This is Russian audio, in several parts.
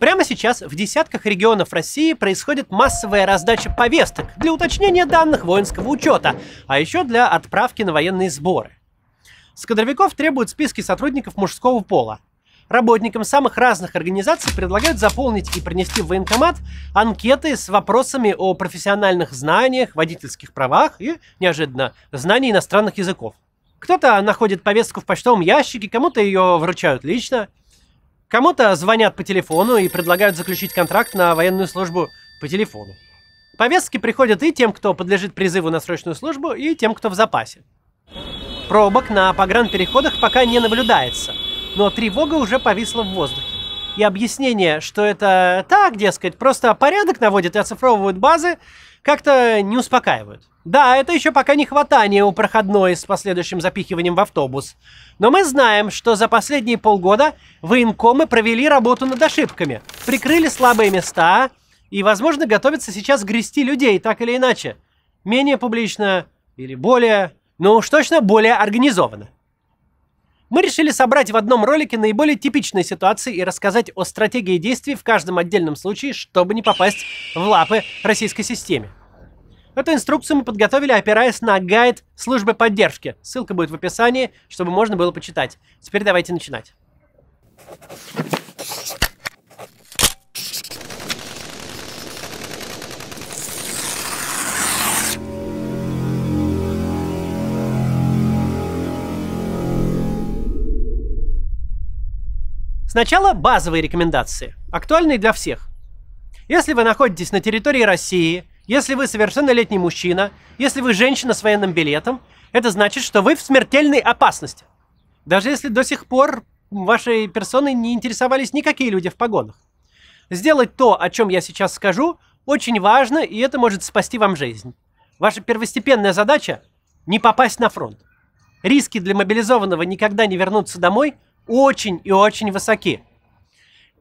Прямо сейчас в десятках регионов России происходит массовая раздача повесток для уточнения данных воинского учета, а еще для отправки на военные сборы. С кадровиков требуют списки сотрудников мужского пола. Работникам самых разных организаций предлагают заполнить и принести в военкомат анкеты с вопросами о профессиональных знаниях, водительских правах и, неожиданно, знании иностранных языков. Кто-то находит повестку в почтовом ящике, кому-то ее вручают лично – Кому-то звонят по телефону и предлагают заключить контракт на военную службу по телефону. Повестки приходят и тем, кто подлежит призыву на срочную службу, и тем, кто в запасе. Пробок на погранпереходах пока не наблюдается, но тревога уже повисла в воздухе и объяснение, что это так, дескать, просто порядок наводят и оцифровывают базы, как-то не успокаивают. Да, это еще пока не хватание у проходной с последующим запихиванием в автобус. Но мы знаем, что за последние полгода военкомы провели работу над ошибками, прикрыли слабые места и, возможно, готовятся сейчас грести людей, так или иначе. Менее публично или более, но ну уж точно более организованно. Мы решили собрать в одном ролике наиболее типичные ситуации и рассказать о стратегии действий в каждом отдельном случае, чтобы не попасть в лапы российской системе. Эту инструкцию мы подготовили, опираясь на гайд службы поддержки. Ссылка будет в описании, чтобы можно было почитать. Теперь давайте начинать. Сначала базовые рекомендации, актуальные для всех. Если вы находитесь на территории России, если вы совершеннолетний мужчина, если вы женщина с военным билетом, это значит, что вы в смертельной опасности. Даже если до сих пор вашей персоной не интересовались никакие люди в погонах. Сделать то, о чем я сейчас скажу, очень важно, и это может спасти вам жизнь. Ваша первостепенная задача – не попасть на фронт. Риски для мобилизованного никогда не вернуться домой – очень и очень высоки.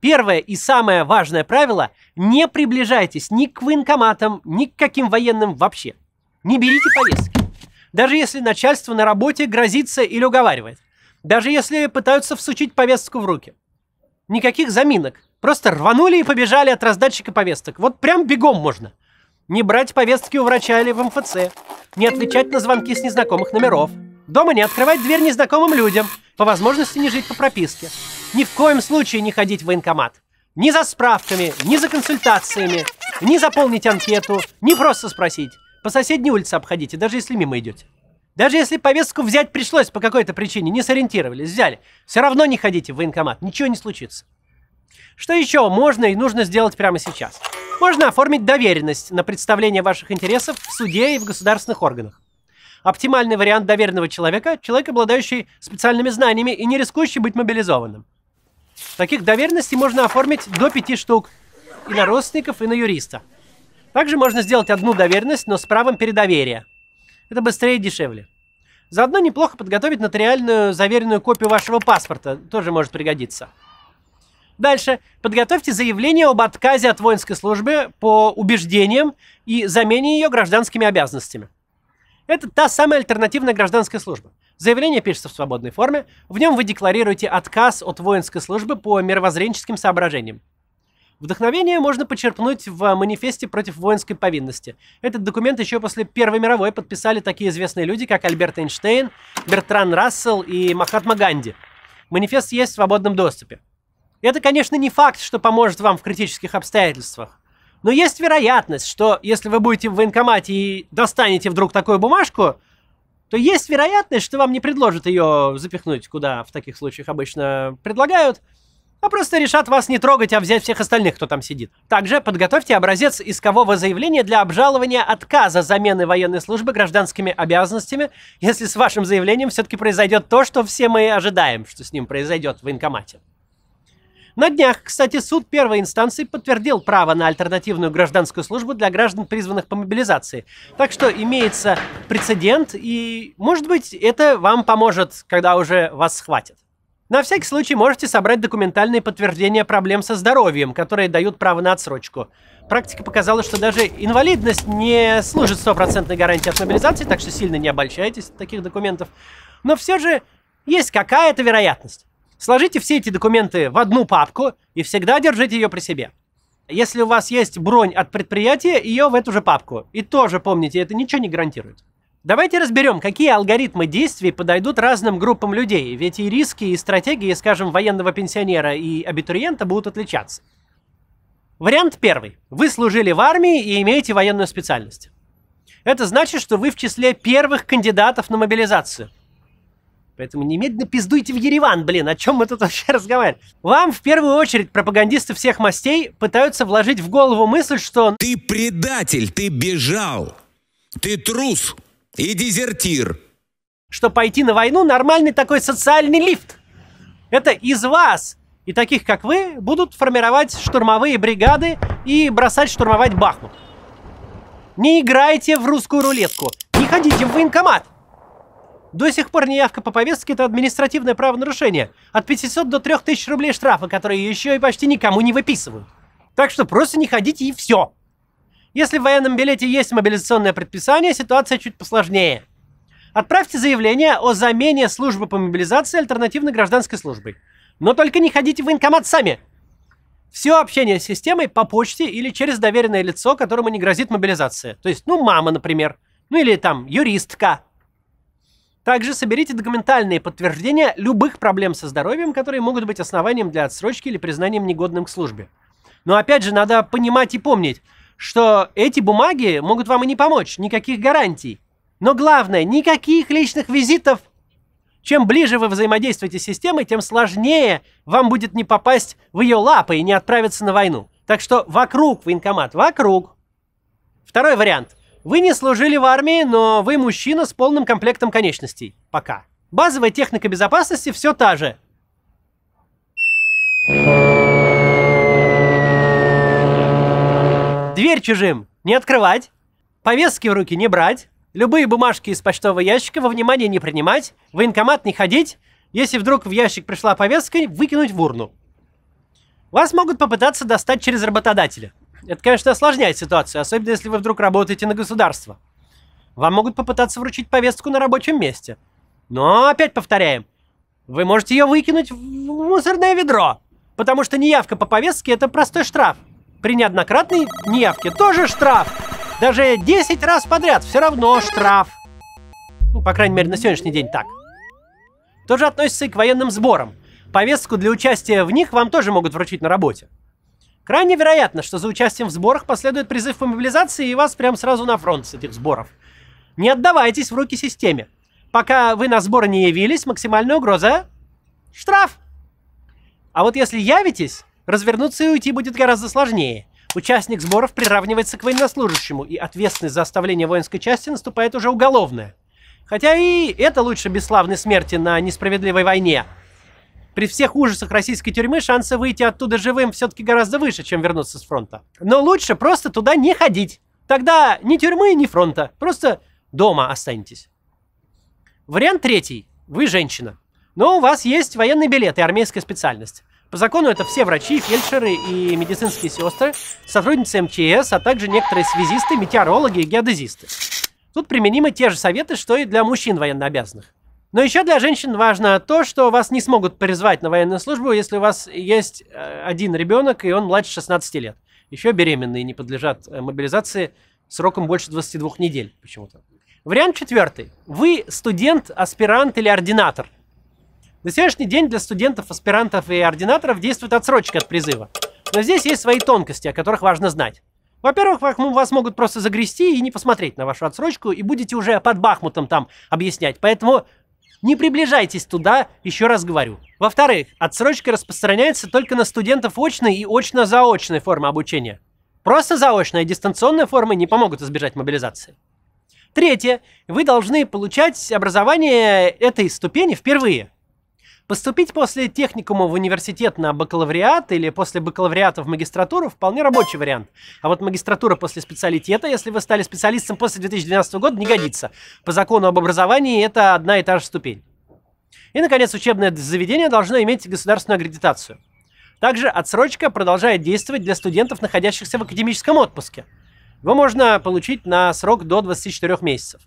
Первое и самое важное правило – не приближайтесь ни к военкоматам, ни к каким военным вообще. Не берите повестки. Даже если начальство на работе грозится или уговаривает. Даже если пытаются всучить повестку в руки. Никаких заминок. Просто рванули и побежали от раздатчика повесток. Вот прям бегом можно. Не брать повестки у врача или в МФЦ. Не отвечать на звонки с незнакомых номеров. Дома не открывать дверь незнакомым людям – по возможности не жить по прописке. Ни в коем случае не ходить в военкомат. Ни за справками, ни за консультациями, ни заполнить анкету, ни просто спросить. По соседней улице обходите, даже если мимо идете. Даже если повестку взять пришлось по какой-то причине, не сориентировались, взяли, все равно не ходите в военкомат, ничего не случится. Что еще можно и нужно сделать прямо сейчас? Можно оформить доверенность на представление ваших интересов в суде и в государственных органах. Оптимальный вариант доверенного человека – человек, обладающий специальными знаниями и не рискующий быть мобилизованным. Таких доверенностей можно оформить до пяти штук и на родственников, и на юриста. Также можно сделать одну доверенность, но с правом передоверия. Это быстрее и дешевле. Заодно неплохо подготовить нотариальную заверенную копию вашего паспорта. Тоже может пригодиться. Дальше. Подготовьте заявление об отказе от воинской службы по убеждениям и замене ее гражданскими обязанностями. Это та самая альтернативная гражданская служба. Заявление пишется в свободной форме, в нем вы декларируете отказ от воинской службы по мировоззренческим соображениям. Вдохновение можно почерпнуть в манифесте против воинской повинности. Этот документ еще после Первой мировой подписали такие известные люди, как Альберт Эйнштейн, Бертран Рассел и Махатма Ганди. Манифест есть в свободном доступе. Это, конечно, не факт, что поможет вам в критических обстоятельствах. Но есть вероятность, что если вы будете в военкомате и достанете вдруг такую бумажку, то есть вероятность, что вам не предложат ее запихнуть, куда в таких случаях обычно предлагают, а просто решат вас не трогать, а взять всех остальных, кто там сидит. Также подготовьте образец искового заявления для обжалования отказа замены военной службы гражданскими обязанностями, если с вашим заявлением все-таки произойдет то, что все мы ожидаем, что с ним произойдет в военкомате. На днях, кстати, суд первой инстанции подтвердил право на альтернативную гражданскую службу для граждан, призванных по мобилизации. Так что имеется прецедент, и, может быть, это вам поможет, когда уже вас схватят. На всякий случай можете собрать документальные подтверждения проблем со здоровьем, которые дают право на отсрочку. Практика показала, что даже инвалидность не служит стопроцентной гарантией от мобилизации, так что сильно не обольщайтесь от таких документов. Но все же есть какая-то вероятность. Сложите все эти документы в одну папку и всегда держите ее при себе. Если у вас есть бронь от предприятия, ее в эту же папку. И тоже помните, это ничего не гарантирует. Давайте разберем, какие алгоритмы действий подойдут разным группам людей, ведь и риски, и стратегии, скажем, военного пенсионера и абитуриента будут отличаться. Вариант первый. Вы служили в армии и имеете военную специальность. Это значит, что вы в числе первых кандидатов на мобилизацию – Поэтому немедленно пиздуйте в Ереван, блин, о чем мы тут вообще разговариваем? Вам в первую очередь пропагандисты всех мастей пытаются вложить в голову мысль, что... Ты предатель, ты бежал, ты трус и дезертир. Что пойти на войну нормальный такой социальный лифт. Это из вас и таких, как вы, будут формировать штурмовые бригады и бросать штурмовать Бахмут. Не играйте в русскую рулетку, не ходите в военкомат. До сих пор неявка по повестке – это административное правонарушение. От 500 до 3000 рублей штрафа, которые еще и почти никому не выписывают. Так что просто не ходите и все. Если в военном билете есть мобилизационное предписание, ситуация чуть посложнее. Отправьте заявление о замене службы по мобилизации альтернативной гражданской службой. Но только не ходите в военкомат сами. Все общение с системой по почте или через доверенное лицо, которому не грозит мобилизация. То есть, ну, мама, например. Ну или там юристка, также соберите документальные подтверждения любых проблем со здоровьем, которые могут быть основанием для отсрочки или признанием негодным к службе. Но опять же, надо понимать и помнить, что эти бумаги могут вам и не помочь, никаких гарантий. Но главное, никаких личных визитов. Чем ближе вы взаимодействуете с системой, тем сложнее вам будет не попасть в ее лапы и не отправиться на войну. Так что вокруг военкомат, вокруг. Второй вариант – вы не служили в армии, но вы мужчина с полным комплектом конечностей. Пока. Базовая техника безопасности все та же. Дверь чужим не открывать, повестки в руки не брать, любые бумажки из почтового ящика во внимание не принимать, в военкомат не ходить, если вдруг в ящик пришла повестка, выкинуть в урну. Вас могут попытаться достать через работодателя – это, конечно, осложняет ситуацию, особенно если вы вдруг работаете на государство. Вам могут попытаться вручить повестку на рабочем месте. Но, опять повторяем, вы можете ее выкинуть в мусорное ведро, потому что неявка по повестке – это простой штраф. При неоднократной неявке тоже штраф. Даже 10 раз подряд все равно штраф. Ну, по крайней мере, на сегодняшний день так. Тоже относится и к военным сборам. Повестку для участия в них вам тоже могут вручить на работе. Крайне вероятно, что за участием в сборах последует призыв по мобилизации и вас прямо сразу на фронт с этих сборов. Не отдавайтесь в руки системе. Пока вы на сборы не явились, максимальная угроза – штраф. А вот если явитесь, развернуться и уйти будет гораздо сложнее. Участник сборов приравнивается к военнослужащему, и ответственность за оставление воинской части наступает уже уголовная. Хотя и это лучше бесславной смерти на несправедливой войне – при всех ужасах российской тюрьмы шансы выйти оттуда живым все-таки гораздо выше, чем вернуться с фронта. Но лучше просто туда не ходить. Тогда ни тюрьмы, ни фронта. Просто дома останетесь. Вариант третий. Вы женщина. Но у вас есть военный билет и армейская специальность. По закону это все врачи, фельдшеры и медицинские сестры, сотрудницы МЧС, а также некоторые связисты, метеорологи и геодезисты. Тут применимы те же советы, что и для мужчин военнообязанных. Но еще для женщин важно то, что вас не смогут призвать на военную службу, если у вас есть э, один ребенок, и он младше 16 лет. Еще беременные не подлежат э, мобилизации сроком больше 22 недель почему-то. Вариант четвертый. Вы студент, аспирант или ординатор. На сегодняшний день для студентов, аспирантов и ординаторов действует отсрочка от призыва. Но здесь есть свои тонкости, о которых важно знать. Во-первых, вас могут просто загрести и не посмотреть на вашу отсрочку, и будете уже под Бахмутом там объяснять. Поэтому не приближайтесь туда, еще раз говорю. Во-вторых, отсрочка распространяется только на студентов очной и очно-заочной формы обучения. Просто заочная и дистанционная формы не помогут избежать мобилизации. Третье. Вы должны получать образование этой ступени впервые. Поступить после техникума в университет на бакалавриат или после бакалавриата в магистратуру вполне рабочий вариант. А вот магистратура после специалитета, если вы стали специалистом после 2012 года, не годится. По закону об образовании это одна и та же ступень. И, наконец, учебное заведение должно иметь государственную аккредитацию. Также отсрочка продолжает действовать для студентов, находящихся в академическом отпуске. Его можно получить на срок до 24 месяцев.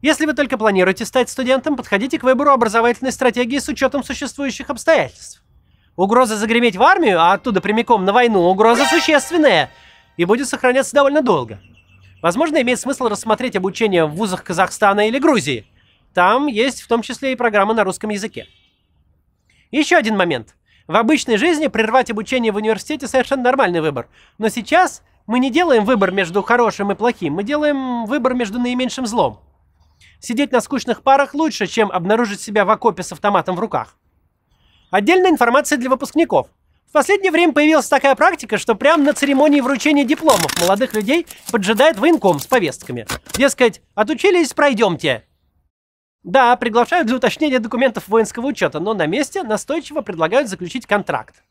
Если вы только планируете стать студентом, подходите к выбору образовательной стратегии с учетом существующих обстоятельств. Угроза загреметь в армию, а оттуда прямиком на войну, угроза существенная и будет сохраняться довольно долго. Возможно, имеет смысл рассмотреть обучение в вузах Казахстана или Грузии. Там есть в том числе и программы на русском языке. Еще один момент. В обычной жизни прервать обучение в университете совершенно нормальный выбор. Но сейчас мы не делаем выбор между хорошим и плохим, мы делаем выбор между наименьшим злом – Сидеть на скучных парах лучше, чем обнаружить себя в окопе с автоматом в руках. Отдельная информация для выпускников. В последнее время появилась такая практика, что прямо на церемонии вручения дипломов молодых людей поджидает военком с повестками. Дескать, отучились, пройдемте. Да, приглашают для уточнения документов воинского учета, но на месте настойчиво предлагают заключить контракт.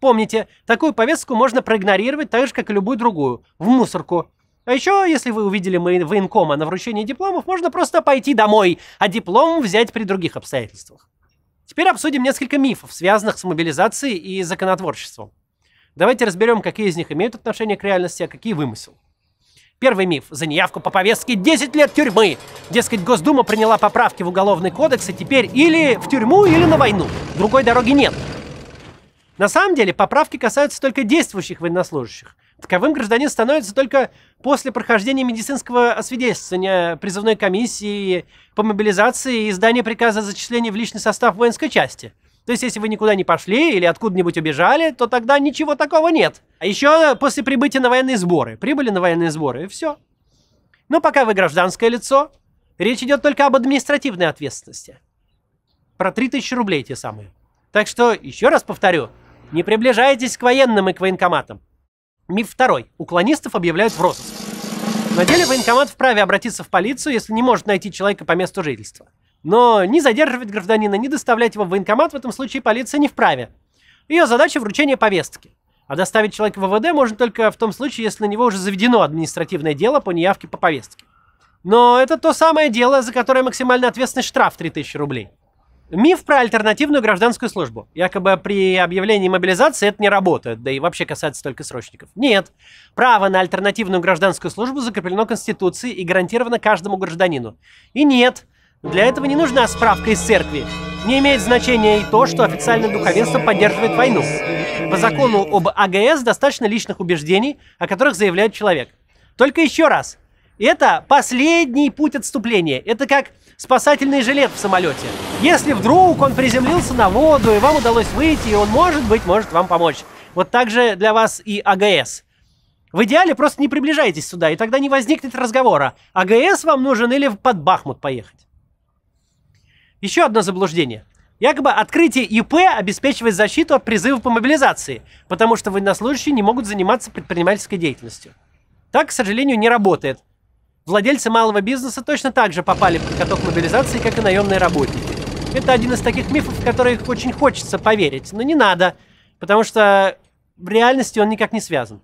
Помните, такую повестку можно проигнорировать так же, как и любую другую, в мусорку. А еще, если вы увидели военкома на вручении дипломов, можно просто пойти домой, а диплом взять при других обстоятельствах. Теперь обсудим несколько мифов, связанных с мобилизацией и законотворчеством. Давайте разберем, какие из них имеют отношение к реальности, а какие вымысел. Первый миф. За неявку по повестке 10 лет тюрьмы. Дескать, Госдума приняла поправки в Уголовный кодекс, и теперь или в тюрьму, или на войну. Другой дороги нет. На самом деле поправки касаются только действующих военнослужащих. Таковым гражданин становится только после прохождения медицинского освидетельствования призывной комиссии по мобилизации и издания приказа о зачислении в личный состав воинской части. То есть, если вы никуда не пошли или откуда-нибудь убежали, то тогда ничего такого нет. А еще после прибытия на военные сборы. Прибыли на военные сборы, и все. Но пока вы гражданское лицо, речь идет только об административной ответственности. Про 3000 рублей те самые. Так что, еще раз повторю, не приближайтесь к военным и к военкоматам. Миф второй. Уклонистов объявляют в розыск. На деле военкомат вправе обратиться в полицию, если не может найти человека по месту жительства. Но не задерживать гражданина, не доставлять его в военкомат в этом случае полиция не вправе. Ее задача – вручение повестки. А доставить человека в ВВД можно только в том случае, если на него уже заведено административное дело по неявке по повестке. Но это то самое дело, за которое максимально ответственный штраф 3000 рублей. Миф про альтернативную гражданскую службу. Якобы при объявлении мобилизации это не работает, да и вообще касается только срочников. Нет. Право на альтернативную гражданскую службу закреплено Конституцией и гарантировано каждому гражданину. И нет, для этого не нужна справка из церкви. Не имеет значения и то, что официальное духовенство поддерживает войну. По закону об АГС достаточно личных убеждений, о которых заявляет человек. Только еще раз. Это последний путь отступления. Это как спасательный жилет в самолете. Если вдруг он приземлился на воду, и вам удалось выйти, и он, может быть, может вам помочь. Вот так же для вас и АГС. В идеале просто не приближайтесь сюда, и тогда не возникнет разговора. АГС вам нужен или под Бахмут поехать. Еще одно заблуждение. Якобы открытие ИП обеспечивает защиту от призыва по мобилизации, потому что военнослужащие не могут заниматься предпринимательской деятельностью. Так, к сожалению, не работает. Владельцы малого бизнеса точно так же попали под каток мобилизации, как и наемные работники. Это один из таких мифов, в которых очень хочется поверить, но не надо, потому что в реальности он никак не связан.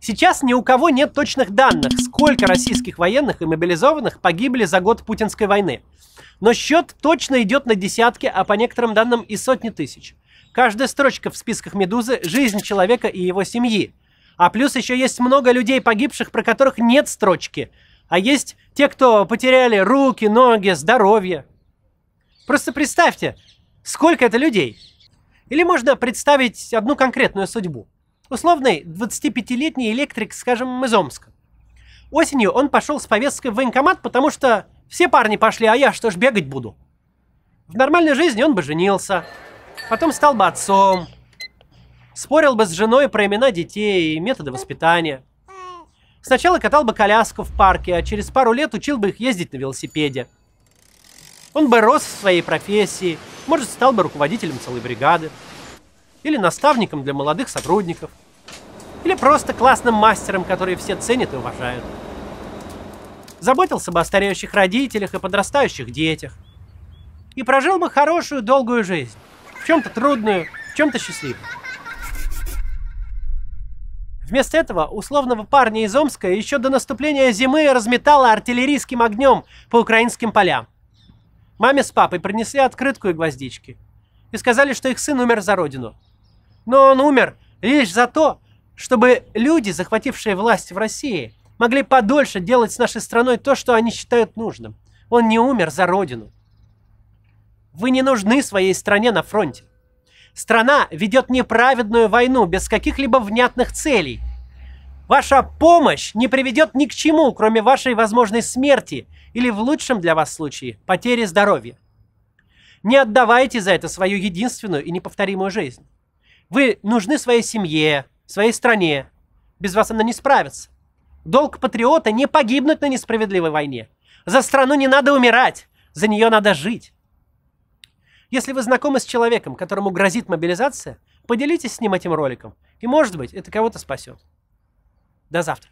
Сейчас ни у кого нет точных данных, сколько российских военных и мобилизованных погибли за год путинской войны. Но счет точно идет на десятки, а по некоторым данным и сотни тысяч. Каждая строчка в списках «Медузы» — жизнь человека и его семьи. А плюс еще есть много людей погибших, про которых нет строчки — а есть те, кто потеряли руки, ноги, здоровье. Просто представьте, сколько это людей. Или можно представить одну конкретную судьбу. Условный 25-летний электрик, скажем, из Омска. Осенью он пошел с повесткой в военкомат, потому что все парни пошли, а я что ж бегать буду. В нормальной жизни он бы женился, потом стал бы отцом, спорил бы с женой про имена детей и методы воспитания. Сначала катал бы коляску в парке, а через пару лет учил бы их ездить на велосипеде. Он бы рос в своей профессии, может, стал бы руководителем целой бригады. Или наставником для молодых сотрудников. Или просто классным мастером, который все ценят и уважают. Заботился бы о стареющих родителях и подрастающих детях. И прожил бы хорошую, долгую жизнь. В чем-то трудную, в чем-то счастливую. Вместо этого условного парня из Омска еще до наступления зимы разметала артиллерийским огнем по украинским полям. Маме с папой принесли открытку и гвоздички. И сказали, что их сын умер за родину. Но он умер лишь за то, чтобы люди, захватившие власть в России, могли подольше делать с нашей страной то, что они считают нужным. Он не умер за родину. Вы не нужны своей стране на фронте. Страна ведет неправедную войну без каких-либо внятных целей. Ваша помощь не приведет ни к чему, кроме вашей возможной смерти или в лучшем для вас случае потери здоровья. Не отдавайте за это свою единственную и неповторимую жизнь. Вы нужны своей семье, своей стране. Без вас она не справится. Долг патриота не погибнуть на несправедливой войне. За страну не надо умирать, за нее надо жить. Если вы знакомы с человеком, которому грозит мобилизация, поделитесь с ним этим роликом, и, может быть, это кого-то спасет. До завтра.